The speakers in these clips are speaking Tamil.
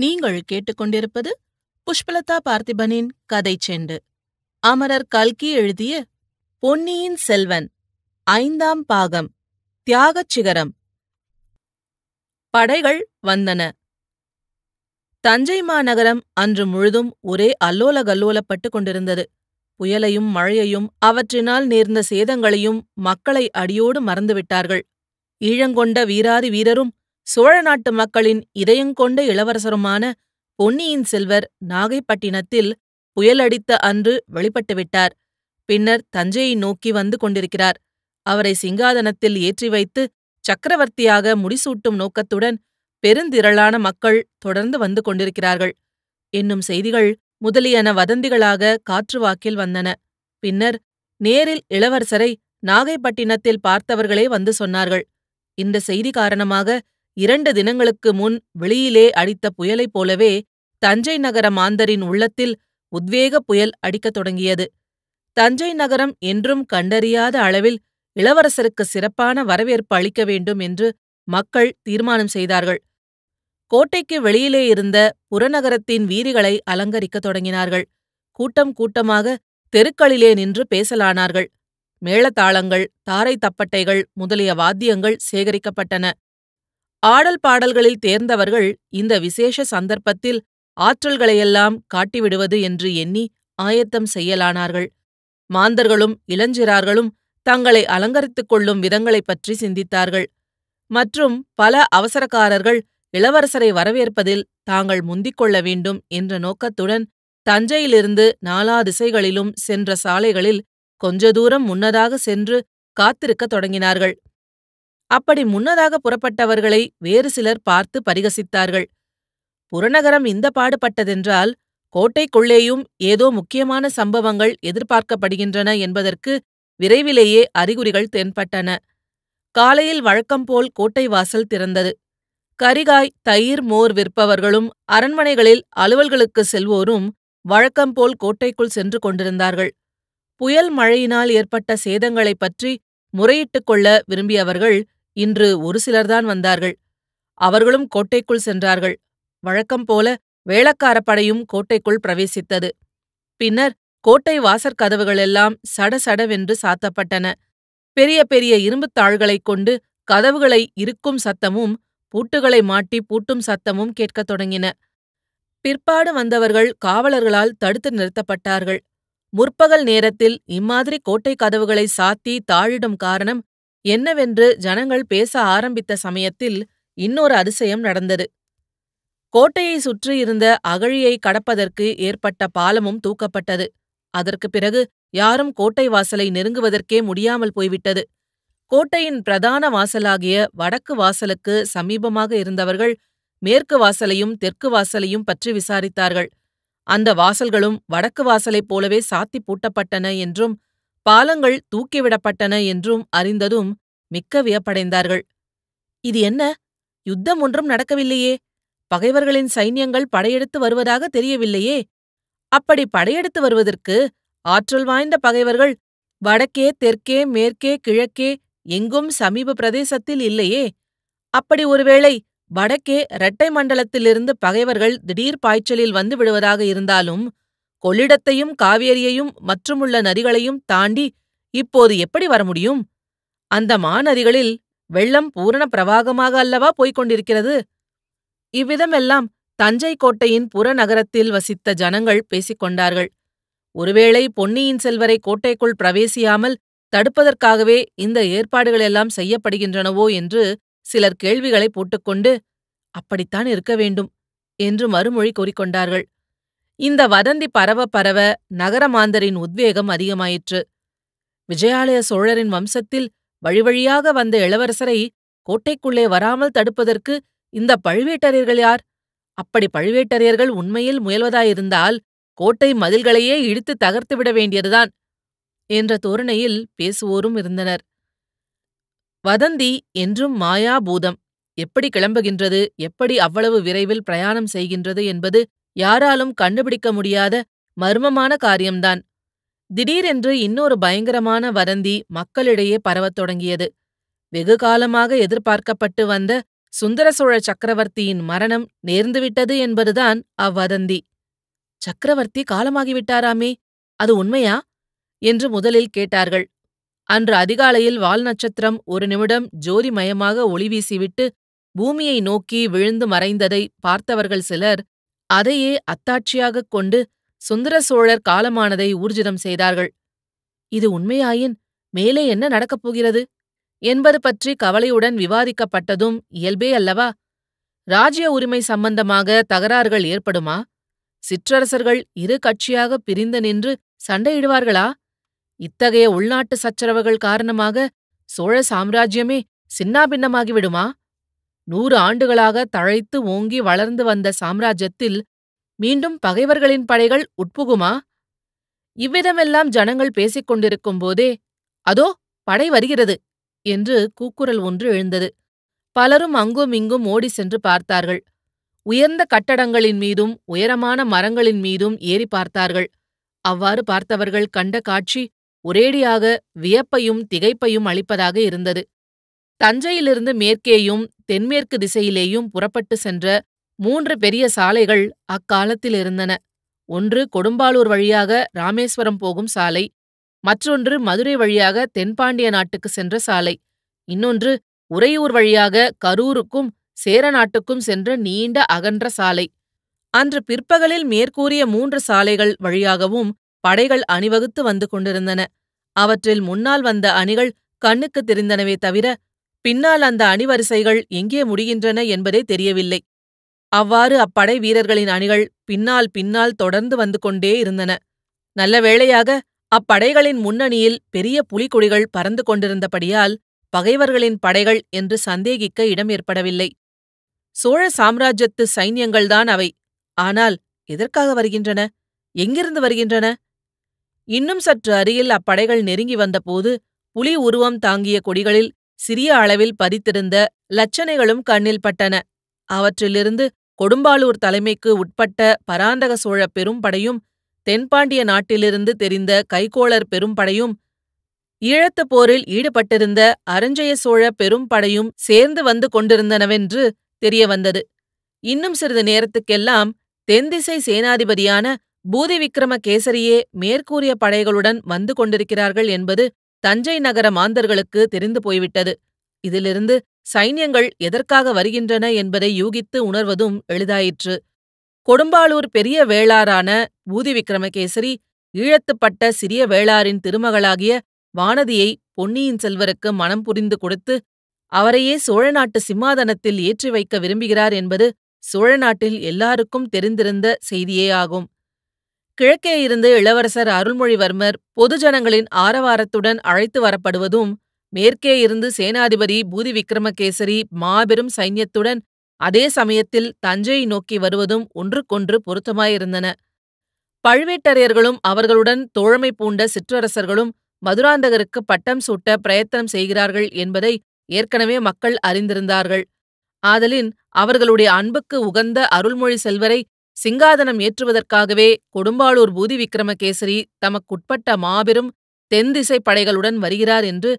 நீங்கள் கேட்டுக்கொண்டிருப்பது புஷ்பலதா பார்த்திபனின் கதை செண்டு அமரர் கல்கி எழுதிய பொன்னியின் செல்வன் ஐந்தாம் பாகம் தியாகச் சிகரம் படைகள் வந்தன தஞ்சை மாநகரம் அன்று முழுதும் ஒரே அல்லோல கல்லோலப்பட்டுக் கொண்டிருந்தது புயலையும் மழையையும் அவற்றினால் நேர்ந்த சேதங்களையும் மக்களை அடியோடு மறந்துவிட்டார்கள் ஈழங்கொண்ட வீராதி வீரரும் சோழ நாட்டு மக்களின் இதயங்கொண்ட இளவரசருமான பொன்னியின் செல்வர் நாகைப்பட்டினத்தில் புயலடித்த அன்று வெளிப்பட்டுவிட்டார் பின்னர் தஞ்சையை நோக்கி வந்து கொண்டிருக்கிறார் அவரை சிங்காதனத்தில் ஏற்றி வைத்து சக்கரவர்த்தியாக முடிசூட்டும் நோக்கத்துடன் பெருந்திரளான மக்கள் தொடர்ந்து வந்து கொண்டிருக்கிறார்கள் என்னும் செய்திகள் முதலியன வதந்திகளாக காற்றுவாக்கில் வந்தன பின்னர் நேரில் இளவரசரை நாகைப்பட்டினத்தில் பார்த்தவர்களே வந்து சொன்னார்கள் இந்த செய்தி காரணமாக இரண்டு தினங்களுக்கு முன் வெளியிலே அடித்த புயலைப் போலவே தஞ்சை நகர மாந்தரின் உள்ளத்தில் உத்வேக புயல் அடிக்கத் தொடங்கியது தஞ்சை நகரம் என்றும் கண்டறியாத அளவில் இளவரசருக்கு சிறப்பான வரவேற்பு அளிக்க வேண்டும் என்று மக்கள் தீர்மானம் செய்தார்கள் கோட்டைக்கு வெளியிலே இருந்த புறநகரத்தின் வீதிகளை அலங்கரிக்கத் தொடங்கினார்கள் கூட்டம் கூட்டமாக தெருக்களிலே நின்று பேசலானார்கள் மேளதாளங்கள் தாரை தப்பட்டைகள் முதலிய வாத்தியங்கள் சேகரிக்கப்பட்டன ஆடல் பாடல்களில் தேர்ந்தவர்கள் இந்த விசேஷ சந்தர்ப்பத்தில் ஆற்றல்களையெல்லாம் காட்டிவிடுவது என்று எண்ணி ஆயத்தம் செய்யலானார்கள் மாந்தர்களும் இளஞ்சிறார்களும் தங்களை அலங்கரித்துக் கொள்ளும் விதங்களைப் பற்றி சிந்தித்தார்கள் மற்றும் பல அவசரக்காரர்கள் இளவரசரை வரவேற்பதில் தாங்கள் முந்திக் கொள்ள வேண்டும் என்ற நோக்கத்துடன் தஞ்சையிலிருந்து நாலா திசைகளிலும் சென்ற சாலைகளில் கொஞ்ச தூரம் முன்னதாக சென்று காத்திருக்கத் தொடங்கினார்கள் அப்படி முன்னதாக புறப்பட்டவர்களை வேறு சிலர் பார்த்து பரிகசித்தார்கள் புறநகரம் இந்த பாடுபட்டதென்றால் கோட்டைக்குள்ளேயும் ஏதோ முக்கியமான சம்பவங்கள் எதிர்பார்க்கப்படுகின்றன என்பதற்கு விரைவிலேயே அறிகுறிகள் தென்பட்டன காலையில் வழக்கம்போல் கோட்டை வாசல் திறந்தது கரிகாய் தயிர் மோர் விற்பவர்களும் அரண்மனைகளில் அலுவல்களுக்கு செல்வோரும் வழக்கம்போல் கோட்டைக்குள் சென்று கொண்டிருந்தார்கள் புயல் மழையினால் ஏற்பட்ட சேதங்களைப் பற்றி முறையிட்டுக் கொள்ள விரும்பியவர்கள் இன்று ஒரு சிலர்தான் வந்தார்கள் அவர்களும் கோட்டைக்குள் சென்றார்கள் வழக்கம் போல வேளக்காரப்படையும் கோட்டைக்குள் பிரவேசித்தது பின்னர் கோட்டை வாசற் கதவுகளெல்லாம் சடசடவென்று சாத்தப்பட்டன பெரிய பெரிய இரும்புத் தாள்களைக் கொண்டு கதவுகளை இருக்கும் சத்தமும் பூட்டுகளை மாட்டி பூட்டும் சத்தமும் கேட்கத் தொடங்கின பிற்பாடு வந்தவர்கள் காவலர்களால் தடுத்து நிறுத்தப்பட்டார்கள் முற்பகல் நேரத்தில் இம்மாதிரி கோட்டை கதவுகளை சாத்தி தாழிடும் காரணம் என்னவென்று ஜனங்கள் பேச ஆரம்பித்த சமயத்தில் இன்னொரு அதிசயம் நடந்தது கோட்டையை சுற்றியிருந்த அகழியை கடப்பதற்கு ஏற்பட்ட பாலமும் தூக்கப்பட்டது அதற்கு பிறகு யாரும் கோட்டை வாசலை நெருங்குவதற்கே முடியாமல் போய்விட்டது கோட்டையின் பிரதான வாசலாகிய வடக்கு வாசலுக்கு சமீபமாக இருந்தவர்கள் மேற்கு வாசலையும் தெற்கு வாசலையும் பற்றி விசாரித்தார்கள் அந்த வாசல்களும் வடக்கு வாசலைப் போலவே சாத்தி பூட்டப்பட்டன என்றும் பாலங்கள் தூக்கிவிடப்பட்டன என்றும் அறிந்ததும் மிக்க வியப்படைந்தார்கள் இது என்ன யுத்தம் ஒன்றும் நடக்கவில்லையே பகைவர்களின் சைன்யங்கள் படையெடுத்து வருவதாக தெரியவில்லையே அப்படி படையெடுத்து வருவதற்கு ஆற்றல் வாய்ந்த பகைவர்கள் வடக்கே தெற்கே மேற்கே கிழக்கே எங்கும் சமீப பிரதேசத்தில் இல்லையே அப்படி ஒருவேளை வடக்கே இரட்டை மண்டலத்திலிருந்து பகைவர்கள் திடீர் பாய்ச்சலில் வந்து விடுவதாக இருந்தாலும் கொள்ளிடத்தையும் காவேரியையும் மற்றுமுள்ள நதிகளையும் தாண்டி இப்போது எப்படி வர முடியும் அந்த மாநதிகளில் வெள்ளம் பூரண பிரவாகமாக அல்லவா போய்க் கொண்டிருக்கிறது இவ்விதமெல்லாம் தஞ்சை கோட்டையின் புறநகரத்தில் வசித்த ஜனங்கள் பேசிக் கொண்டார்கள் ஒருவேளை பொன்னியின் செல்வரை கோட்டைக்குள் பிரவேசியாமல் தடுப்பதற்காகவே இந்த ஏற்பாடுகளெல்லாம் செய்யப்படுகின்றனவோ என்று சிலர் கேள்விகளை போட்டுக்கொண்டு அப்படித்தான் இருக்க வேண்டும் என்று மறுமொழி கூறிக்கொண்டார்கள் இந்த வதந்தி பரவ பரவ நகரமாந்தரின் உத்வேகம் அதிகமாயிற்று விஜயாலய சோழரின் வம்சத்தில் வழிவழியாக வந்த இளவரசரை கோட்டைக்குள்ளே வராமல் தடுப்பதற்கு இந்த பழுவேட்டரையர்கள் யார் அப்படி பழுவேட்டரையர்கள் உண்மையில் முயல்வதாயிருந்தால் கோட்டை மதில்களையே இழுத்து தகர்த்துவிட வேண்டியதுதான் என்ற தோரணையில் பேசுவோரும் இருந்தனர் வதந்தி என்றும் மாயாபூதம் எப்படி கிளம்புகின்றது எப்படி அவ்வளவு விரைவில் பிரயாணம் செய்கின்றது என்பது யாராலும் கண்டுபிடிக்க முடியாத மர்மமான காரியம்தான் திடீரென்று இன்னொரு பயங்கரமான வதந்தி மக்களிடையே பரவத் தொடங்கியது வெகு காலமாக எதிர்பார்க்கப்பட்டு வந்த சுந்தர சோழ சக்கரவர்த்தியின் மரணம் நேர்ந்துவிட்டது என்பதுதான் அவ்வதந்தி சக்கரவர்த்தி காலமாகிவிட்டாராமே அது உண்மையா என்று முதலில் கேட்டார்கள் அன்று அதிகாலையில் வால் நட்சத்திரம் ஒரு நிமிடம் ஜோதிமயமாக ஒளி வீசிவிட்டு பூமியை நோக்கி விழுந்து மறைந்ததை பார்த்தவர்கள் சிலர் அதையே அத்தாட்சியாகக் கொண்டு சுந்தர சோழர் காலமானதை ஊர்ஜிதம் செய்தார்கள் இது உண்மையாயின் மேலே என்ன நடக்கப் போகிறது என்பது பற்றி கவலையுடன் விவாதிக்கப்பட்டதும் இயல்பே அல்லவா ராஜ்ய உரிமை சம்பந்தமாக தகராறுகள் ஏற்படுமா சிற்றரசர்கள் இரு கட்சியாக பிரிந்து நின்று சண்டையிடுவார்களா இத்தகைய உள்நாட்டு சச்சரவுகள் காரணமாக சோழ சாம்ராஜ்யமே சின்னாபின்னமாகிவிடுமா நூறு ஆண்டுகளாக தழைத்து ஓங்கி வளர்ந்து வந்த சாம்ராஜ்யத்தில் மீண்டும் பகைவர்களின் படைகள் உட்புகுமா இவ்விதமெல்லாம் ஜனங்கள் பேசிக் கொண்டிருக்கும் போதே அதோ படை வருகிறது என்று கூக்குரல் ஒன்று எழுந்தது பலரும் அங்கும் இங்கும் ஓடி சென்று பார்த்தார்கள் உயர்ந்த கட்டடங்களின் மீதும் உயரமான மரங்களின் மீதும் ஏறி பார்த்தார்கள் அவ்வாறு பார்த்தவர்கள் கண்ட காட்சி ஒரேடியாக வியப்பையும் திகைப்பையும் அளிப்பதாக இருந்தது தஞ்சையிலிருந்து மேற்கேயும் தென்மேற்கு திசையிலேயும் புறப்பட்டு சென்ற மூன்று பெரிய சாலைகள் அக்காலத்தில் இருந்தன ஒன்று கொடும்பாலூர் வழியாக ராமேஸ்வரம் போகும் சாலை மற்றொன்று மதுரை வழியாக தென்பாண்டிய நாட்டுக்கு சென்ற சாலை இன்னொன்று உறையூர் வழியாக கரூருக்கும் சேர நாட்டுக்கும் சென்ற நீண்ட அகன்ற சாலை அன்று பிற்பகலில் மேற்கூறிய மூன்று சாலைகள் வழியாகவும் படைகள் அணிவகுத்து வந்து கொண்டிருந்தன அவற்றில் முன்னால் வந்த அணிகள் கண்ணுக்கு தெரிந்தனவே தவிர பின்னால் அந்த அணிவரிசைகள் எங்கே முடிகின்றன என்பதே தெரியவில்லை அவ்வாறு அப்படை வீரர்களின் அணிகள் பின்னால் பின்னால் தொடர்ந்து வந்து கொண்டே இருந்தன நல்ல வேளையாக அப்படைகளின் முன்னணியில் பெரிய புலிகொடிகள் பறந்து கொண்டிருந்தபடியால் பகைவர்களின் படைகள் என்று சந்தேகிக்க இடம் ஏற்படவில்லை சோழ சாம்ராஜ்யத்து சைன்யங்கள்தான் அவை ஆனால் எதற்காக வருகின்றன எங்கிருந்து வருகின்றன இன்னும் சற்று அருகில் அப்படைகள் நெருங்கி வந்தபோது புலி உருவம் தாங்கிய கொடிகளில் சிறிய அளவில் பதித்திருந்த லட்சணைகளும் கண்ணில் பட்டன அவற்றிலிருந்து கொடும்பாளூர் தலைமைக்கு உட்பட்ட பராந்தக சோழ பெரும்படையும் தென்பாண்டிய நாட்டிலிருந்து தெரிந்த கைகோளர் பெரும்படையும் ஈழத்துப் போரில் ஈடுபட்டிருந்த அரஞ்சய சோழ பெரும்படையும் சேர்ந்து வந்து கொண்டிருந்தனவென்று தெரிய வந்தது இன்னும் சிறிது நேரத்துக்கெல்லாம் தென்திசை சேனாதிபதியான பூதி விக்ரம கேசரியே மேற்கூறிய படைகளுடன் வந்து கொண்டிருக்கிறார்கள் என்பது தஞ்சை நகர மாந்தர்களுக்கு தெரிந்து போய்விட்டது இதிலிருந்து சைன்யங்கள் எதற்காக வருகின்றன என்பதை யூகித்து உணர்வதும் எளிதாயிற்று கொடும்பாளூர் பெரிய வேளாரான ஊதி விக்ரமகேசரி ஈழத்துப்பட்ட சிறிய வேளாரின் திருமகளாகிய வானதியை பொன்னியின் செல்வருக்கு மனம் புரிந்து கொடுத்து அவரையே சோழ சிம்மாதனத்தில் ஏற்றி வைக்க விரும்புகிறார் என்பது சோழ நாட்டில் எல்லாருக்கும் தெரிந்திருந்த செய்தியே ஆகும் கிழக்கே இருந்து இளவரசர் அருள்மொழிவர்மர் பொதுஜனங்களின் ஆரவாரத்துடன் அழைத்து வரப்படுவதும் மேற்கே இருந்து சேனாதிபதி பூதி விக்ரமகேசரி மாபெரும் சைன்யத்துடன் அதே சமயத்தில் தஞ்சையை நோக்கி வருவதும் ஒன்றுக்கொன்று பொருத்தமாயிருந்தன பழுவேட்டரையர்களும் அவர்களுடன் தோழமை பூண்ட சிற்றரசர்களும் மதுராந்தகருக்கு பட்டம் சூட்ட பிரயத்தனம் செய்கிறார்கள் என்பதை ஏற்கனவே மக்கள் அறிந்திருந்தார்கள் ஆதலின் அவர்களுடைய அன்புக்கு உகந்த அருள்மொழி செல்வரை சிங்காதனம் ஏற்றுவதற்காகவே கொடும்பாளூர் பூதி விக்ரமகேசரி தமக்குட்பட்ட மாபெரும் தென்திசை படைகளுடன் வருகிறார் என்று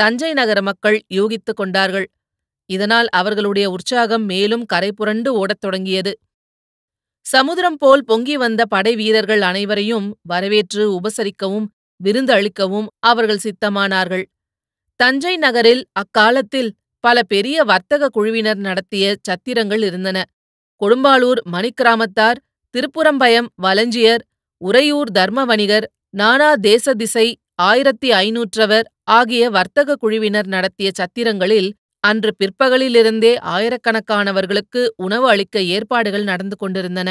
தஞ்சை நகர மக்கள் யூகித்துக் கொண்டார்கள் இதனால் அவர்களுடைய உற்சாகம் மேலும் கரைபுரண்டு ஓடத் தொடங்கியது சமுதிரம் போல் பொங்கி வந்த படை வீரர்கள் அனைவரையும் வரவேற்று உபசரிக்கவும் விருந்து அளிக்கவும் அவர்கள் சித்தமானார்கள் தஞ்சை நகரில் அக்காலத்தில் பல பெரிய வர்த்தக குழுவினர் நடத்திய சத்திரங்கள் இருந்தன கொடும்பாளூர் மணிக்கிராமத்தார் திருப்புறம்பயம் வலஞ்சியர் உறையூர் தர்ம வணிகர் நானா தேச திசை ஆயிரத்தி ஐநூற்றவர் ஆகிய வர்த்தக குழுவினர் நடத்திய சத்திரங்களில் அன்று பிற்பகலிலிருந்தே ஆயிரக்கணக்கானவர்களுக்கு உணவு அளிக்க ஏற்பாடுகள் நடந்து கொண்டிருந்தன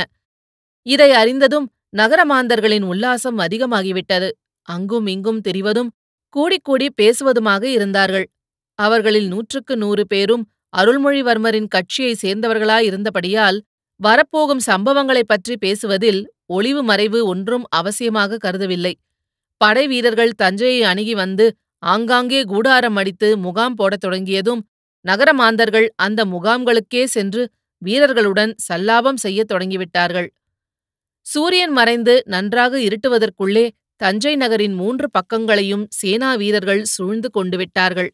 இதை அறிந்ததும் நகரமாந்தர்களின் உல்லாசம் அதிகமாகிவிட்டது அங்கும் இங்கும் தெரிவதும் கூடிக்கூடி பேசுவதுமாக இருந்தார்கள் அவர்களில் நூற்றுக்கு நூறு பேரும் அருள்மொழிவர்மரின் கட்சியைச் சேர்ந்தவர்களாயிருந்தபடியால் வரப்போகும் சம்பவங்களைப் பற்றி பேசுவதில் ஒளிவு மறைவு ஒன்றும் அவசியமாக கருதவில்லை படை வீரர்கள் தஞ்சையை அணுகி வந்து ஆங்காங்கே கூடாரம் அடித்து முகாம் போடத் தொடங்கியதும் நகரமாந்தர்கள் அந்த முகாம்களுக்கே சென்று வீரர்களுடன் சல்லாபம் செய்யத் தொடங்கிவிட்டார்கள் சூரியன் மறைந்து நன்றாக இருட்டுவதற்குள்ளே தஞ்சை நகரின் மூன்று பக்கங்களையும் சேனா வீரர்கள் சூழ்ந்து கொண்டு விட்டார்கள்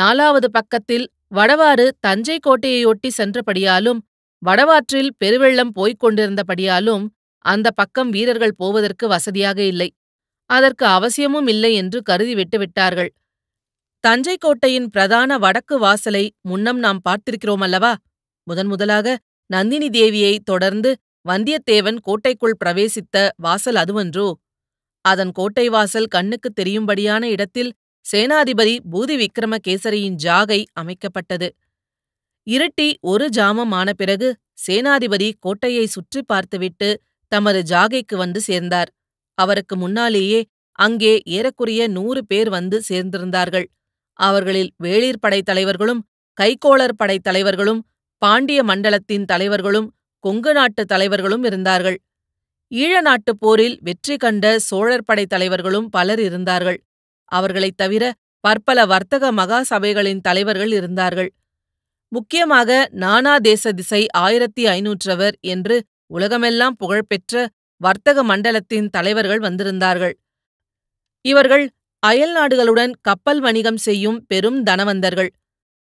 நாலாவது பக்கத்தில் வடவாறு தஞ்சை கோட்டையொட்டி சென்றபடியாலும் வடவாற்றில் பெருவெள்ளம் போய்க் கொண்டிருந்தபடியாலும் அந்த பக்கம் வீரர்கள் போவதற்கு வசதியாக இல்லை அதற்கு அவசியமும் இல்லை என்று கருதி விட்டுவிட்டார்கள் தஞ்சை கோட்டையின் பிரதான வடக்கு வாசலை முன்னம் நாம் பார்த்திருக்கிறோம் அல்லவா முதன் முதலாக நந்தினி தேவியை தொடர்ந்து வந்தியத்தேவன் கோட்டைக்குள் பிரவேசித்த வாசல் அதுவன்றோ அதன் கோட்டை வாசல் கண்ணுக்குத் தெரியும்படியான இடத்தில் சேனாதிபதி பூதி விக்ரமகேசரியின் ஜாகை அமைக்கப்பட்டது இருட்டி ஒரு ஜாமம் ஆன பிறகு சேனாதிபதி கோட்டையை சுற்றி பார்த்துவிட்டு தமது ஜாகைக்கு வந்து சேர்ந்தார் அவருக்கு முன்னாலேயே அங்கே ஏறக்குறைய நூறு பேர் வந்து சேர்ந்திருந்தார்கள் அவர்களில் வேளிர் படை தலைவர்களும் கைகோளர் படை தலைவர்களும் பாண்டிய மண்டலத்தின் தலைவர்களும் கொங்கு நாட்டு தலைவர்களும் இருந்தார்கள் ஈழ நாட்டுப் போரில் வெற்றி கண்ட சோழர் படை தலைவர்களும் பலர் இருந்தார்கள் அவர்களைத் தவிர பற்பல வர்த்தக மகா சபைகளின் தலைவர்கள் இருந்தார்கள் முக்கியமாக நானா தேச திசை ஆயிரத்தி ஐநூற்றவர் என்று உலகமெல்லாம் புகழ்பெற்ற வர்த்தக மண்டலத்தின் தலைவர்கள் வந்திருந்தார்கள் இவர்கள் அயல் நாடுகளுடன் கப்பல் வணிகம் செய்யும் பெரும் தனவந்தர்கள்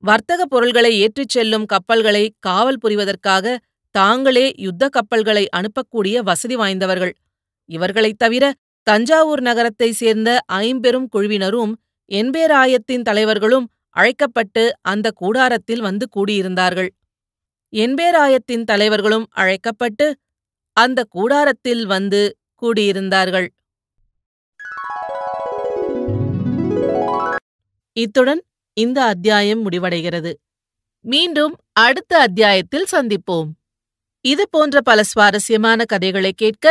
வர்த்தக பொருள்களை ஏற்றிச் செல்லும் கப்பல்களை காவல் புரிவதற்காக தாங்களே யுத்த கப்பல்களை அனுப்பக்கூடிய வசதி வாய்ந்தவர்கள் இவர்களைத் தவிர தஞ்சாவூர் நகரத்தை சேர்ந்த ஐம்பெரும் குழுவினரும் என்பேராயத்தின் தலைவர்களும் அழைக்கப்பட்டு அந்த கூடாரத்தில் வந்து கூடியிருந்தார்கள் என்பேராயத்தின் தலைவர்களும் அழைக்கப்பட்டு அந்த கூடாரத்தில் வந்து கூடியிருந்தார்கள் இத்துடன் இந்த அத்தியாயம் முடிவடைகிறது மீண்டும் அடுத்த அத்தியாயத்தில் சந்திப்போம் இது போன்ற பல சுவாரஸ்யமான கதைகளை கேட்க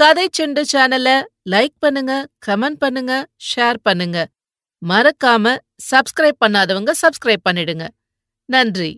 கதை செண்டு சேனல லைக் பண்ணுங்க கமெண்ட் பண்ணுங்க ஷேர் பண்ணுங்க மறக்காம சப்ஸ்கிரைப் பண்ணாதவங்க சப்ஸ்கிரைப் பண்ணிடுங்க நன்றி